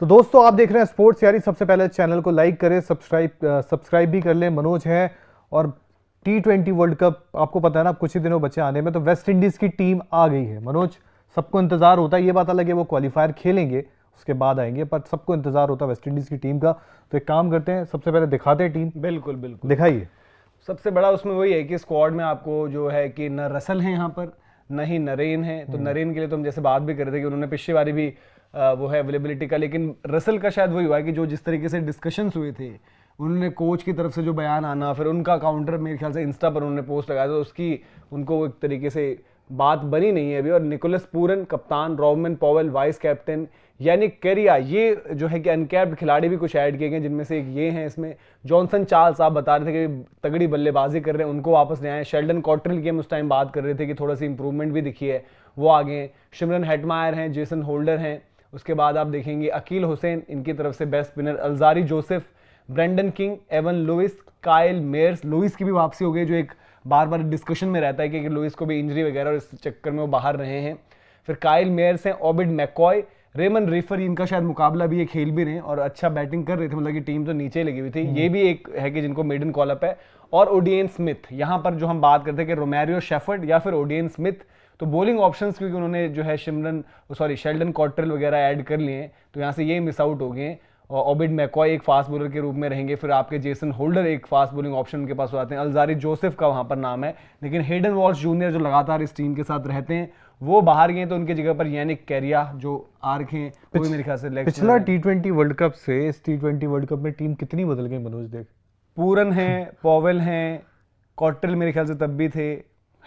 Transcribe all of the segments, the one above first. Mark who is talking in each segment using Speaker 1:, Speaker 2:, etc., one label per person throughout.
Speaker 1: तो दोस्तों आप देख रहे हैं स्पोर्ट्स यारी सबसे पहले चैनल को लाइक करें सब्सक्राइब सब्सक्राइब भी कर लें मनोज है और टी ट्वेंटी वर्ल्ड कप आपको पता है ना कुछ ही दिनों बचे आने में तो वेस्ट इंडीज़ की टीम आ गई है मनोज सबको इंतज़ार होता है ये बात अलग है वो क्वालिफायर खेलेंगे उसके बाद आएंगे पर सबको इंतज़ार होता है वेस्ट इंडीज़ की टीम का तो एक काम करते हैं सबसे पहले दिखाते हैं टीम
Speaker 2: बिल्कुल बिल्कुल दिखाइए सबसे बड़ा उसमें वही है कि स्क्वाड में आपको जो है कि न रसल है यहाँ पर न ही नरेन है तो हम्म। नरेन के लिए तो हम जैसे बात भी कर रहे थे कि उन्होंने पिछली बारी भी वो है अवेलेबिलिटी का लेकिन रसल का शायद वही हुआ है कि जो जिस तरीके से डिस्कशंस हुए थे उन्होंने कोच की तरफ से जो बयान आना फिर उनका काउंटर मेरे ख्याल से इंस्टा पर उन्होंने पोस्ट लगाया था तो उसकी उनको एक तरीके से बात बनी नहीं है अभी और निकोलस पूरन कप्तान रॉबमन पॉवेल वाइस कैप्टन यानी कैरिया ये जो है कि अनकैप्ड खिलाड़ी भी कुछ ऐड किए गए जिनमें से एक ये हैं इसमें जॉनसन चार्ल्स आप बता रहे थे कि तगड़ी बल्लेबाजी कर रहे हैं उनको वापस ले आए शेल्डन कॉटरल की हम उस टाइम बात कर रहे थे कि थोड़ा सी इंप्रूवमेंट भी दिखी है वो आ गए शिमरन हेटमायर हैं जेसन होल्डर हैं उसके बाद आप देखेंगे अकील हुसैन इनकी तरफ से best spinner Alzarri Joseph Brandon King Evin Lewis Kyle Mayers Lewis की भी वापसी हो गई जो एक बार बार डिस्कशन में रहता है कि लुइस को भी इंजरी वगैरह और इस चक्कर में वो बाहर रहे हैं फिर कायल मेयर्स हैं ओबिड मैकॉय रेमन रेफर इनका शायद मुकाबला भी ये खेल भी रहे हैं और अच्छा बैटिंग कर रहे थे मतलब कि टीम तो नीचे लगी हुई थी हम्म। ये भी एक है कि जिनको मेडन कॉलअप है और ओडियन स्मिथ यहाँ पर जो हम बात करते हैं कि रोमैरियो शेफर्ड या फिर ओडियन स्मिथ तो बॉलिंग ऑप्शन क्योंकि उन्होंने जो है शिमरन सॉरी शेल्डन कॉट्रल वगैरह ऐड कर लिए तो यहाँ से ये मिस आउट हो गए और ओबिड मैकॉय एक फास्ट बॉलर के रूप में रहेंगे फिर आपके जेसन होल्डर एक फास्ट बॉलिंग ऑप्शन के पास हो जाते हैं अलजारी जोसेफ का वहाँ पर नाम है लेकिन हेडन वॉल्स जूनियर जो लगातार इस टीम के साथ रहते हैं वो बाहर गए तो उनके जगह पर यानिक कैरिया जो आर के वो भी मेरे ख्याल से पिछला
Speaker 1: टी ट्वेंटी वर्ल्ड कप से इस टी ट्वेंटी वर्ल्ड कप में टीम कितनी बदल गई मनोज देख
Speaker 2: पूरन है पॉवेल हैं कॉट्रल मेरे ख्याल से तब भी थे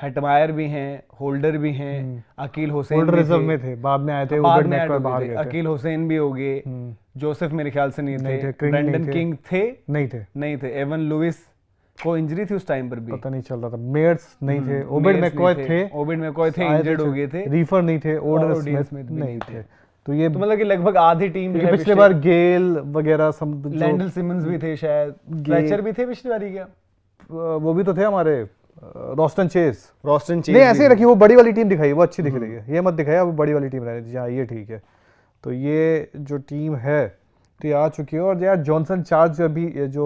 Speaker 2: हेटमायर भी हैं होल्डर भी हैं हम्म। अकील हुसैन होल्डर रिजर्व में थे बाद में आए थे हाँ, बाद में आए बाहर गए अकील हुसैन भी हो गए हम्म। जोसेफ मेरे ख्याल से नहीं, नहीं थे, थे ब्रेंडन किंग थे नहीं थे नहीं थे एवन लुइस को इंजरी थी उस टाइम पर भी पता नहीं चल रहा था मेयर्स नहीं थे हम्म, ओबेड मैकॉय थे ओबेड मैकॉय थे इंजर्ड हो गए थे रीफर नहीं थे ओडर स्मिथ तो नहीं थे तो ये तो मतलब कि लगभग आधी टीम जो पिछले बार
Speaker 1: गेल वगैरह सब लैंडल सिमंस भी थे
Speaker 2: शायद फ्लेचर भी थे पिछली बार ही क्या वो भी तो थे हमारे रोस्टन चेस रोस्टन चेस नहीं ऐसे ही रखी
Speaker 1: वो बड़ी वाली टीम दिखाई वो अच्छी दिख हम्म। रही है ये मत दिखाई अब बड़ी वाली टीम रहने दीजिए हाँ ये ठीक है तो ये जो टीम है तो ये आ चुकी है और यार जॉनसन चार्ज अभी ये जो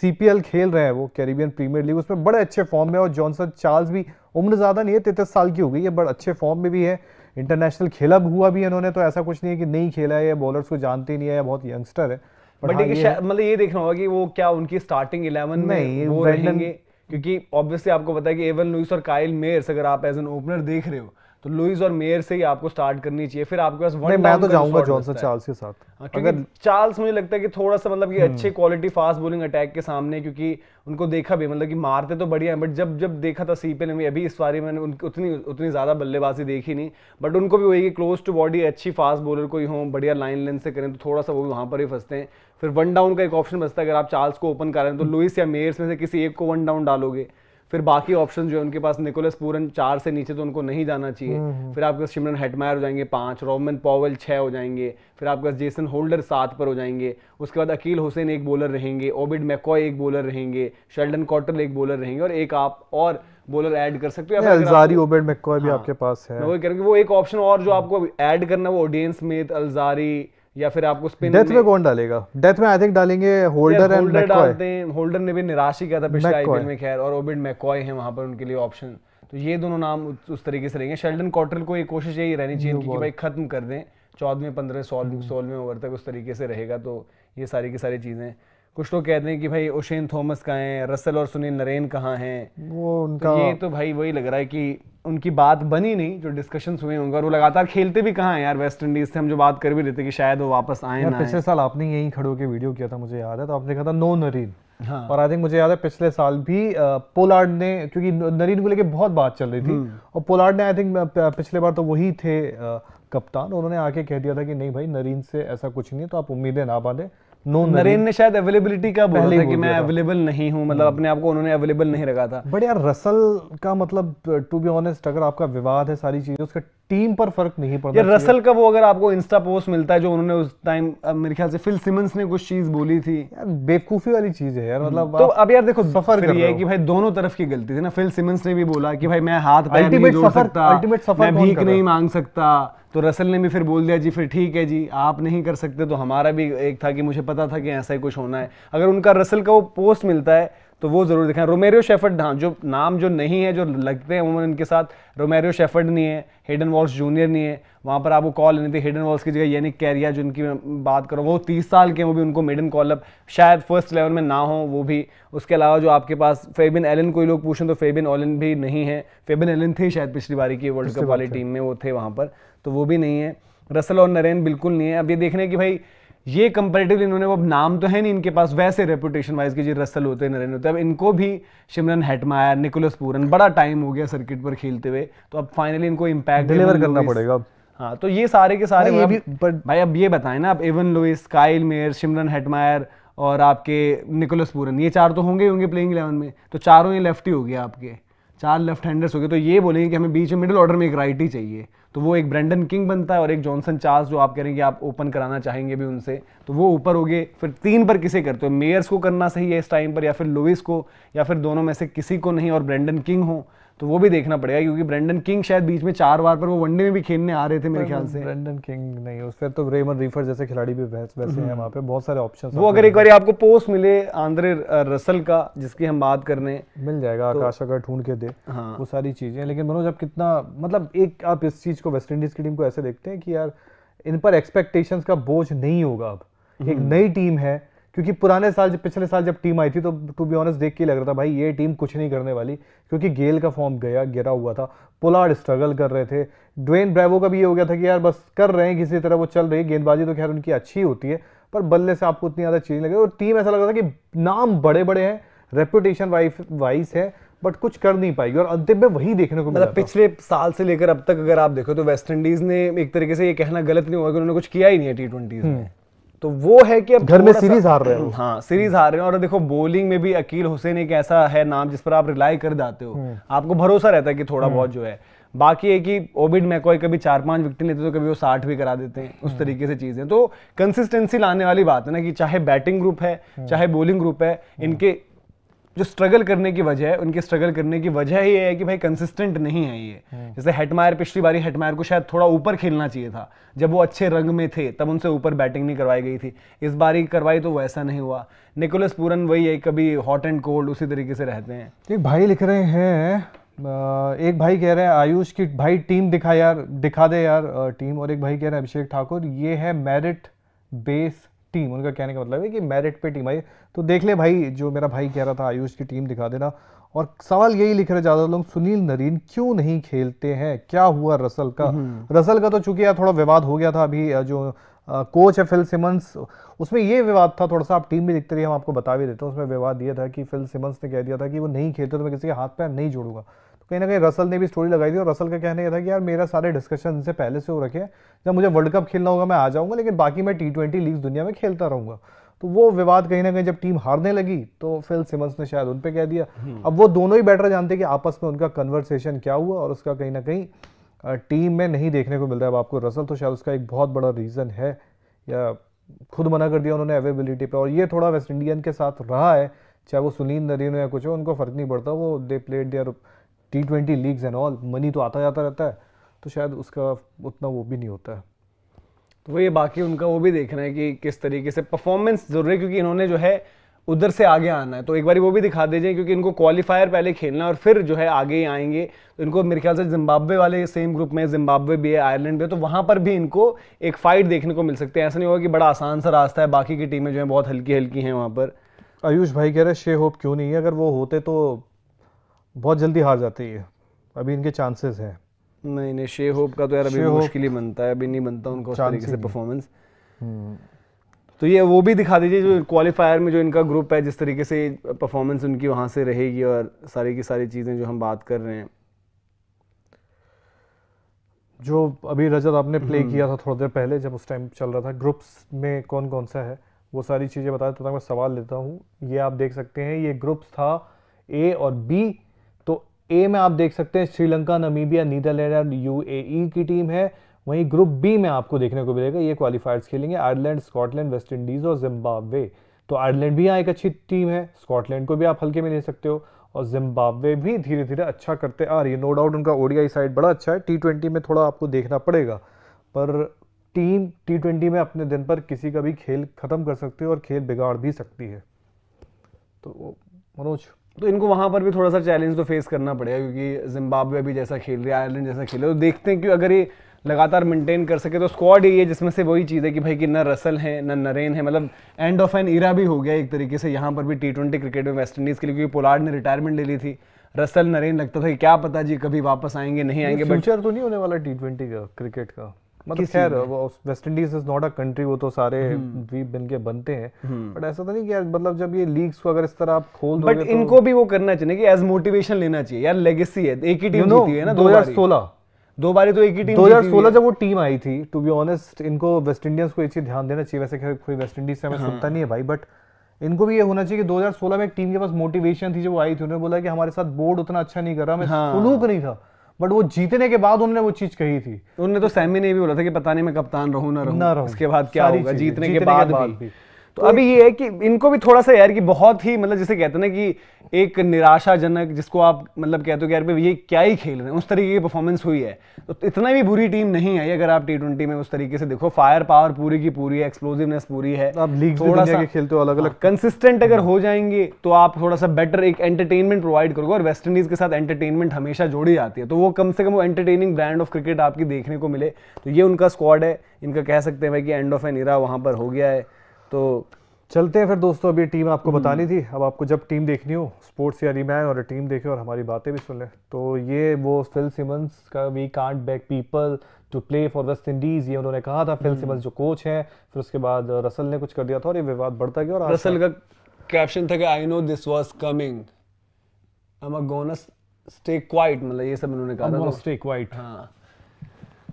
Speaker 1: सी खेल रहे हैं वो कैरिबियन प्रीमियर लीग उसमें बड़े अच्छे फॉर्म में और जॉनसन चार्ल्स भी उम्र ज़्यादा नहीं है तैतीस साल की हो गई है बड़े अच्छे फॉर्म में भी है इंटरनेशनल खेला भी हुआ भी है इन्होंने तो ऐसा कुछ नहीं है कि नहीं खेला है या बॉलर्स को जानते नहीं है या बहुत यंगस्टर है बट हाँ
Speaker 2: मतलब ये देखना होगा कि वो क्या उनकी स्टार्टिंग इलेवन में वो रहेंगे क्योंकि ऑब्वियसली आपको पता है कि एवन लुइस और काइल मेयर्स अगर आप एज एन ओपनर देख रहे हो तो लुइस और मेयर से ही आपको स्टार्ट करनी चाहिए फिर आपके पास वन मैं तो जाऊंगा जॉनसन चार्ल्स
Speaker 1: के साथ हाँ, अगर
Speaker 2: चार्ल्स मुझे लगता है कि थोड़ा सा मतलब कि अच्छे क्वालिटी फास्ट बॉलिंग अटैक के सामने क्योंकि उनको देखा भी मतलब कि मारते तो बढ़िया है बट जब जब देखा था सीपे ने अभी इस बार मैंने उनकी उतनी उतनी ज़्यादा बल्लेबाजी देखी नहीं बट उनको भी वही क्लोज टू बॉडी अच्छी फास्ट बॉलर को ही बढ़िया लाइन लेंथ से करें तो थोड़ा सा वो भी वहाँ पर ही फंसते हैं फिर वन डाउन का एक ऑप्शन बचता है अगर आप चार्ल्स को ओपन कर रहे हैं तो हम्म। लुइस या मेयर्स में से किसी एक को वन डाउन डालोगे फिर बाकी ऑप्शन जो है उनके पास निकोलस पूरन चार से नीचे तो उनको नहीं जाना चाहिए हम्म, हम्म। फिर आपके पास शिमरन हेटमायर हो जाएंगे पांच रोमन पॉवल छह हो जाएंगे फिर आपके पास जेसन होल्डर सात पर हो जाएंगे उसके बाद अकील हुसैन एक बॉलर रहेंगे ओबिड मैकॉय एक बॉलर रहेंगे शेल्डन कॉटल एक बॉलर रहेंगे और एक आप और बॉलर ऐड कर सकते हो अलजारी
Speaker 1: ओबेड मैकॉय भी हाँ। आपके पास है
Speaker 2: वो एक ऑप्शन और जो आपको ऐड करना वो ऑडियंस में अलजारी या फिर आपको स्पिन डेथ में
Speaker 1: कौन डालेगा डेथ में आई थिंक डालेंगे होल्डर एंड होल्डर
Speaker 2: होल्डर ने भी निराश ही किया था पिछले आईपीएल में खैर और ओबिड मैकॉय है वहां पर उनके लिए ऑप्शन तो ये दोनों नाम उस तरीके से रहेंगे शेल्डन कॉटरल को एक कोशिश यही रहनी चाहिए कि भाई खत्म कर दें चौदहवें पंद्रह सोलह सोलहवें ओवर hmm. तक उस तरीके से रहेगा तो ये सारी की सारी चीज़ें कुछ लोग कहते हैं कि भाई ओशेन थॉमस कहाँ हैं रसल और सुनील नरेन कहाँ हैं वो तो उनका तो ये तो भाई वही लग रहा है कि उनकी बात बनी नहीं जो डिस्कशन हुए होंगे और वो लगातार खेलते भी कहाँ हैं यार वेस्ट इंडीज से हम जो बात कर भी रहे थे कि शायद वो वापस आए ना पिछले
Speaker 1: साल आपने यही खड़े होकर वीडियो किया था मुझे याद है तो आपने कहा था नो नरीन हाँ। और आई थिंक मुझे याद है पिछले साल भी पोलार्ड ने क्योंकि नरीन को लेकर बहुत बात चल रही थी हम्म। और पोलार्ड ने आई थिंक पिछले बार तो वही थे कप्तान उन्होंने आके कह दिया था कि नहीं भाई नरीन से ऐसा कुछ नहीं है तो आप उम्मीदें ना बांधें नो नरेन ने शायद
Speaker 2: अवेलेबिलिटी का बोला था कि मैं अवेलेबल नहीं हूं मतलब hmm. अपने आप को उन्होंने अवेलेबल नहीं रखा था
Speaker 1: बट यार रसल का मतलब टू बी ऑनेस्ट अगर आपका विवाद है सारी चीजें उसका टीम पर फर्क नहीं पड़ता रसल
Speaker 2: का वो अगर आपको इंस्टा पोस्ट मिलता है जो उन्होंने उस टाइम मेरे ख्याल से फिल सिमंस ने कुछ चीज बोली थी यार
Speaker 1: बेवकूफी वाली चीज है यार हम्म। मतलब तो
Speaker 2: अब यार देखो सफर कर है कि भाई दोनों तरफ की गलती थी ना फिल सिमंस ने भी बोला कि भाई मैं हाथ पैर नहीं जोड़ सकता अल्टीमेट सफर मैं भीख नहीं मांग सकता तो रसल ने भी फिर बोल दिया जी फिर ठीक है जी आप नहीं कर सकते तो हमारा भी एक था कि मुझे पता था कि ऐसा ही कुछ होना है अगर उनका रसल का वो पोस्ट मिलता है तो वो ज़रूर दिखाएं रोमेरियो शेफर्ड हाँ जो नाम जो नहीं है जो लगते हैं उन्होंने इनके साथ रोमेरियो शेफर्ड नहीं है हेडन वॉल्स जूनियर नहीं है वहाँ पर आपको कॉल लेनी थी हेडन वॉल्स की जगह यानी कैरिया जिनकी मैं बात करूँ वो तीस साल के वो भी उनको मिडन कॉलअप शायद फर्स्ट इलेवन में ना हो वो भी उसके अलावा जो आपके पास फेबिन एलन कोई लोग पूछें तो फेबिन ओलन भी नहीं है फेबिन एलन थे शायद पिछली बारी की वर्ल्ड कप वाली टीम में वो थे वहाँ पर तो वो भी नहीं है रसल और नरेन बिल्कुल नहीं है अब ये देखने की भाई ये कंपेरेटिवली इन्होंने अब नाम तो है नहीं इनके पास वैसे रेपुटेशन वाइज के जी रसल होते हैं नरेंद्र होते अब इनको भी शिमरन हेटमायर निकोलस पूरन बड़ा टाइम हो गया सर्किट पर खेलते हुए तो अब फाइनली इनको इम्पैक्ट डिलीवर करना पड़ेगा हाँ तो ये सारे के सारे हाँ, ये भी बट भाई अब ये बताएं ना आप Evin Lewis Kyle Mayer Shimron Hetmyer और आपके निकोलस पूरन ये चार तो होंगे होंगे प्लेइंग इलेवन में तो चारों ये लेफ्ट ही हो गया आपके चार लेफ्ट हैंडर्स हो गए तो ये बोलेंगे कि हमें बीच में मिडिल ऑर्डर में एक राइट ही चाहिए तो वो एक ब्रेंडन किंग बनता है और एक जॉनसन चार्ल्स जो आप कह रहे हैं कि आप ओपन कराना चाहेंगे भी उनसे तो वो ऊपर हो गए फिर तीन पर किसे करते हो मेयर्स को करना सही है इस टाइम पर या फिर लुइस को या फिर दोनों में से किसी को नहीं और ब्रेंडन किंग हो तो वो भी देखना पड़ेगा क्योंकि ब्रेंडन किंग शायद बीच में चार बार पर वो वनडे में भी खेलने आ रहे थे मेरे ख्याल से ब्रेंडन किंग नहीं पर तो रेमन रीफर जैसे खिलाड़ी भी वैसे हैं हम्म। वहाँ
Speaker 1: पे बहुत सारे ऑप्शन वो अगर एक बार
Speaker 2: आपको पोस्ट मिले आंद्रे रसल का जिसकी हम बात कर रहे हैं मिल जाएगा तो- आकाश अगर ढूंढ के दे
Speaker 1: हाँ। वो सारी चीज़ें लेकिन मनोज आप कितना मतलब एक आप इस चीज़ को वेस्ट इंडीज़ की टीम को ऐसे देखते हैं कि यार इन पर एक्सपेक्टेशंस का बोझ नहीं होगा अब एक हम्म। नई टीम है क्योंकि पुराने साल जब पिछले साल जब टीम आई थी तो टू बी ऑनेस्ट देख के लग रहा था भाई ये टीम कुछ नहीं करने वाली क्योंकि गेल का फॉर्म गया गिरा हुआ था पोलार्ड स्ट्रगल कर रहे थे ड्वेन ब्रेवो का भी ये हो गया था कि यार बस कर रहे हैं किसी तरह वो चल रही गेंदबाजी तो खैर उनकी अच्छी होती है पर बल्ले से आपको उतनी ज़्यादा चीज़ लगे और टीम ऐसा लग रहा था कि नाम बड़े बड़े हैं रेपुटेशन वाइज है बट कुछ कर नहीं पाएगी
Speaker 2: और अंतिम में वही देखने को मिला मतलब पिछले साल से लेकर अब तक अगर आप देखो तो वेस्ट इंडीज ने एक तरीके से ये कहना गलत नहीं हुआ कि उन्होंने कुछ किया ही नहीं है टी ट्वेंटी में हम्म। तो वो है कि अब घर में सीरीज हार रहे हो हाँ सीरीज हार रहे हो और देखो बॉलिंग में भी अकील हुसैन एक ऐसा है नाम जिस पर आप रिलाई कर जाते हो हम्म। आपको भरोसा रहता है कि थोड़ा हम्म। बहुत जो है बाकी है कि ओबिड मैकोय कभी चार पांच विकेट लेते तो कभी वो साठ भी करा देते हैं उस हम्म। तरीके से चीजें तो कंसिस्टेंसी लाने वाली बात है ना कि चाहे बैटिंग ग्रुप है चाहे बॉलिंग ग्रुप है इनके जो स्ट्रगल करने की वजह है उनके स्ट्रगल करने की वजह ये है कि भाई कंसिस्टेंट नहीं है ये हम्म। जैसे हेटमायर पिछली बारी हेटमायर को शायद थोड़ा ऊपर खेलना चाहिए था जब वो अच्छे रंग में थे तब उनसे ऊपर बैटिंग नहीं करवाई गई थी इस बारी करवाई तो वैसा नहीं हुआ निकोलस पूरन वही है कभी हॉट एंड कोल्ड उसी तरीके से रहते हैं
Speaker 1: एक भाई लिख रहे हैं एक भाई कह रहे हैं आयुष की भाई टीम दिखा यार दिखा दे यार टीम और एक भाई कह रहे हैं अभिषेक ठाकुर ये है मेरिट बेस टीम उनका कहने का मतलब है कि मेरिट पे टीम आई तो देख ले भाई जो मेरा भाई कह रहा था आयुष की टीम दिखा देना और सवाल यही लिख रहे ज़्यादा लोग सुनील नरीन क्यों नहीं खेलते हैं क्या हुआ रसल का हम्म। रसल का तो चूंकि यार थोड़ा विवाद हो गया था अभी जो कोच है फिल सिमंस उसमें ये विवाद था थोड़ा सा आप टीम भी दिखते रहिए हम आपको बता भी देते हैं उसमें विवाद ये था कि फिल सिमंस ने कह दिया था कि वो नहीं खेलते तो मैं किसी के हाथ पैर नहीं जोड़ूंगा कहीं ना कहीं रसल ने भी स्टोरी लगाई थी और रसल का कहना यह था कि यार मेरा सारे डिस्कशन से पहले से हो रखे हैं जब मुझे वर्ल्ड कप खेलना होगा मैं आ जाऊँगा लेकिन बाकी मैं टी ट्वेंटी लीग दुनिया में खेलता रहूँगा तो वो विवाद कहीं ना कहीं जब टीम हारने लगी तो फिल सिमंस ने शायद उन पर कह दिया हम्म। अब वो दोनों ही बेटर जानते कि आपस में उनका कन्वर्सेशन क्या हुआ और उसका कहीं ना कहीं टीम में नहीं देखने को मिल रहा है अब आपको रसल तो शायद उसका एक बहुत बड़ा रीज़न है या खुद मना कर दिया उन्होंने अवेबिलिटी पर और ये थोड़ा वेस्ट इंडियन के साथ रहा है चाहे वो सुनील नरीन या कुछ हो उनको फ़र्क नहीं पड़ता वो they played their T twenty leagues and all money तो आता जाता रहता है तो शायद उसका उतना वो भी नहीं होता है
Speaker 2: तो वही बाकी उनका वो भी देखना है कि किस तरीके से परफॉर्मेंस ज़रूरी है क्योंकि इन्होंने जो है उधर से आगे आना है तो एक बार वो भी दिखा दीजिए क्योंकि इनको क्वालिफायर पहले खेलना है और फिर जो है आगे ही आएंगे तो इनको मेरे ख्याल से जिम्बाब्वे वाले सेम ग्रुप में जिम्बाब्वे भी है आयरलैंड भी है तो वहाँ पर भी इनको एक फाइट देखने को मिल सकती है ऐसा नहीं होगा कि बड़ा आसान सा रास्ता है बाकी की टीमें जो है बहुत हल्की हल्की हैं वहाँ पर
Speaker 1: आयुष भाई कह रहे शे होप क्यों नहीं है अगर वो होते तो बहुत जल्दी हार जाती है अभी इनके चांसेस हैं
Speaker 2: नहीं नहीं शे होप का तो यार अभी मुश्किल ही बनता है अभी नहीं बनता उनको उस तरीके से परफॉर्मेंस हम्म। तो ये वो भी दिखा दीजिए जो क्वालिफायर में जो इनका ग्रुप है जिस तरीके से परफॉर्मेंस उनकी वहाँ से रहेगी और सारी की सारी चीज़ें जो हम बात कर रहे हैं
Speaker 1: जो अभी रजत आपने प्ले हम्म। किया था थोड़ी देर पहले जब उस टाइम चल रहा था ग्रुप्स में कौन कौन सा है वो सारी चीज़ें बता देता तो मैं सवाल लेता हूँ ये आप देख सकते हैं ये ग्रुप्स था ए और बी ए में आप देख सकते हैं श्रीलंका नमीबिया नीदरलैंड और यूएई e की टीम है वहीं ग्रुप बी में आपको देखने को मिलेगा ये क्वालिफायर्स खेलेंगे आयरलैंड स्कॉटलैंड वेस्ट इंडीज़ और जिम्बाब्वे तो आयरलैंड भी यहाँ एक अच्छी टीम है स्कॉटलैंड को भी आप हल्के में ले सकते हो और जिम्बाब्वे भी धीरे धीरे अच्छा करते आ रही है नो डाउट उनका ओडीआई साइड बड़ा अच्छा है टी में थोड़ा आपको देखना पड़ेगा पर टीम टी में अपने दिन पर किसी का भी खेल ख़त्म कर सकती है और खेल बिगाड़ भी सकती है
Speaker 2: तो मनोज तो इनको वहाँ पर भी थोड़ा सा चैलेंज तो फेस करना पड़ेगा क्योंकि जिम्बाब्वे अभी जैसा खेल रहा है आयरलैंड जैसा खेल रहा है तो देखते हैं कि अगर ये लगातार मेंटेन कर सके तो स्क्वाड ही है जिसमें से वही चीज़ है कि भाई कि ना रसल है ना नरेन है मतलब एंड ऑफ एन ईरा भी हो गया एक तरीके से यहाँ पर भी टी ट्वेंटी क्रिकेट में वेस्ट इंडीज़ के लिए क्योंकि पोलार्ड ने रिटायरमेंट ले ली थी रसल नरेन लगता था कि क्या पता जी कभी वापस आएंगे नहीं आएंगे बट तो नहीं होने वाला
Speaker 1: टी ट्वेंटी का
Speaker 2: क्रिकेट का मतलब खैर
Speaker 1: West Indies is not a country वो तो सारे द्वीप हम्म। बन के बनते हैं बट हम्म। ऐसा तो नहीं कि मतलब जब ये लीग्स को अगर इस तरह आप खोल दोगे बट तो इनको
Speaker 2: भी वो करना चाहिए कि एज मोटिवेशन लेना चाहिए यार लेगेसी है एक ही टीम जीती है ना 2016 दो बार तो एक ही टीम 2016 जब
Speaker 1: वो टीम आई थी टू बी ऑनेस्ट इनको वेस्ट इंडियंस को ये चीज ध्यान देना चाहिए वैसे कोई वेस्ट इंडीज से हमें हाँ। सुनता नहीं है भाई बट इनको भी ये होना चाहिए कि 2016 में एक टीम के पास मोटिवेशन थी जब वो आई थी उन्होंने बोला कि हमारे साथ बोर्ड उतना अच्छा नहीं कर रहा मैं हाँ। सुलूक नहीं था बट वो जीतने के बाद उन्होंने वो चीज कही थी
Speaker 2: उन्होंने तो सैमी ने भी बोला था कि पता नहीं मैं कप्तान रहूं ना रहूं उसके बाद क्या होगा जीतने, जीतने के बाद भी तो अभी ये है कि इनको भी थोड़ा सा यार कि बहुत ही मतलब जिसे कहते ना कि एक निराशाजनक जिसको आप मतलब कहते हो कि यार ये क्या ही खेल रहे हैं उस तरीके की परफॉर्मेंस हुई है तो इतना भी बुरी टीम नहीं है अगर आप टी ट्वेंटी में उस तरीके से देखो फायर पावर पूरी की पूरी है एक्सप्लोजिवनेस पूरी है आप लीग थोड़ा सा खेलते हो अलग अलग कंसिस्टेंट अगर हो जाएंगे तो आप थोड़ा सा बेटर एक एंटरटेनमेंट प्रोवाइड करोगे और वेस्ट इंडीज के साथ एंटरटेनमेंट हमेशा जोड़ी जाती है तो वो कम से कम वो एंटरटेनिंग ब्रांड ऑफ क्रिकेट आपकी देखने को मिले तो ये उनका स्क्वाड है इनका कह सकते हैं भाई कि एंड ऑफ एन इरा वहाँ पर हो गया है तो चलते हैं फिर दोस्तों अभी
Speaker 1: टीम आपको हम्म। बतानी थी अब आपको जब टीम देखनी हो स्पोर्ट्स या रिमैन और टीम देखे और हमारी बातें भी सुन लें तो ये वो फिल सिमंस का we can't back people to play for West Indies ये उन्होंने कहा था फिल हम्म। सिमंस जो कोच हैं फिर उसके बाद रसल ने कुछ कर दिया था और ये विवाद बढ़ता गया और रसल का
Speaker 2: कैप्शन था कि I know this was coming I am gonna stay quite मतलब ये सब उन्होंने कहा था स्टे क्वाइट हाँ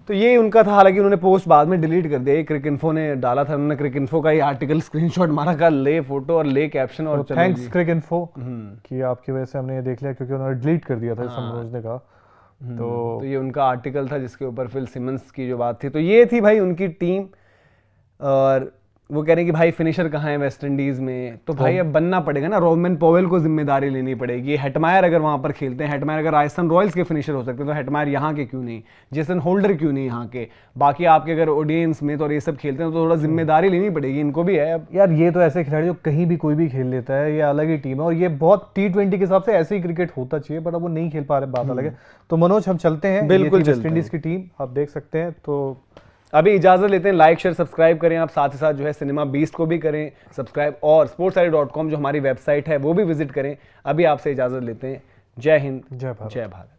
Speaker 2: तो ये उनका था हालांकि उन्होंने पोस्ट बाद में डिलीट कर दिया क्रिक इन्फो ने डाला था उन्होंने क्रिक इन्फो का ये आर्टिकल स्क्रीनशॉट मारा का ले फोटो और ले कैप्शन और थैंक्स
Speaker 1: क्रिक इन्फो कि आपकी वजह से हमने ये देख लिया क्योंकि उन्होंने डिलीट कर दिया था हाँ। समझने
Speaker 2: का हम्म, तो, तो ये उनका आर्टिकल था जिसके ऊपर फिल सिमंस की जो बात थी तो ये थी भाई उनकी टीम और वो कह रहे हैं कि भाई फिनिशर कहाँ है वेस्ट इंडीज़ में तो भाई तो- अब बनना पड़ेगा ना रोमन पोवेल को जिम्मेदारी लेनी पड़ेगी हेटमायर अगर वहाँ पर खेलते हैं हेटमायर अगर राजस्थान रॉयल्स के फिनिशर हो सकते हैं तो हेटमायर यहाँ के क्यों नहीं जेसन होल्डर क्यों नहीं यहाँ के बाकी आपके अगर ऑडियंस में तो और ये सब खेलते हैं तो थोड़ा जिम्मेदारी हम्म। लेनी पड़ेगी इनको भी है अब
Speaker 1: यार ये तो ऐसे खिलाड़ी जो कहीं भी कोई भी खेल लेता है ये अलग ही टीम है और ये बहुत टी ट्वेंटी के हिसाब से ऐसे ही क्रिकेट होता चाहिए बट अब वो नहीं खेल पा रहे बात अलग है हम्म। तो मनोज हम चलते हैं बिल्कुल वेस्ट इंडीज़ की टीम आप देख सकते हैं तो
Speaker 2: अभी इजाज़त लेते हैं लाइक शेयर सब्सक्राइब करें आप साथ ही साथ जो है सिनेमा बीस्ट को भी करें सब्सक्राइब और स्पोर्ट्स आई डॉट कॉम जो हमारी वेबसाइट है वो भी विजिट करें अभी आपसे इजाज़त लेते हैं जय हिंद जय भारत जय भारत